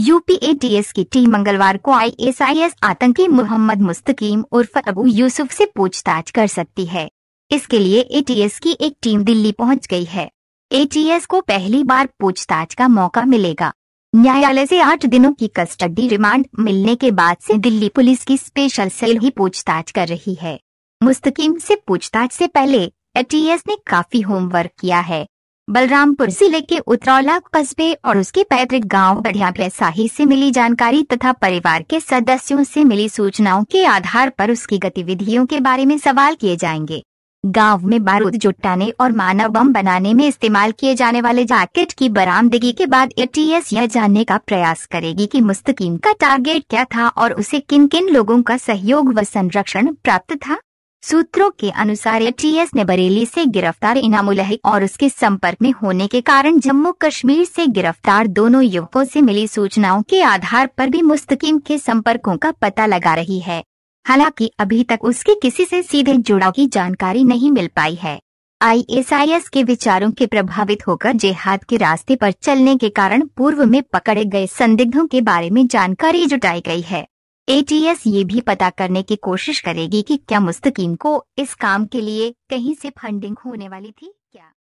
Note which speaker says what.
Speaker 1: UP ATS की team मंगलवार को आईएसआईएस आतंकी मोहम्मद मुस्तकीम उर्फ अबू यूसुफ से पूछताछ कर सकती है इसके लिए एटीएस की एक टीम दिल्ली पहुंच गई है एटीएस को पहली बार पूछताछ का मौका मिलेगा न्यायालय से आठ दिनों की कस्टडी रिमांड मिलने के बाद से दिल्ली पुलिस की स्पेशल सेल ही पूछताछ कर रही है मुस्तकीम से पूछताछ से पहले एटीएस ने काफी होमवर्क किया है बलरामपुर जिले के उतरौला कस्बे और उसके पैतृक गांव बढ़िया बैसाही से मिली जानकारी तथा परिवार के सदस्यों से मिली सूचनाओं के आधार पर उसकी गतिविधियों के बारे में सवाल किए जाएंगे गांव में बारूद जुटाने और मानव बम बनाने में इस्तेमाल किए जाने वाले जैकेट की बरामदगी के बाद एटीएस यह जानने का प्रयास करेगी कि मुस्तकीम का टारगेट क्या था और उसे किन किन लोगों का सहयोग व संरक्षण प्राप्त था सूत्रों के अनुसार एटीएस ने बरेली से गिरफ्तार इनाम और उसके संपर्क में होने के कारण जम्मू कश्मीर से गिरफ्तार दोनों युवकों से मिली सूचनाओं के आधार पर भी मुस्तकीम के संपर्कों का पता लगा रही है हालांकि अभी तक उसके किसी से सीधे जुड़ाव की जानकारी नहीं मिल पाई है आईएसआईएस के विचारों के प्रभावित होकर जेहाद के रास्ते पर चलने के कारण पूर्व में पकड़े गए संदिग्धों के बारे में जानकारी जुटाई गई है एटीएस ये भी पता करने की कोशिश करेगी कि क्या मुस्तकीम को इस काम के लिए कहीं से फंडिंग होने वाली थी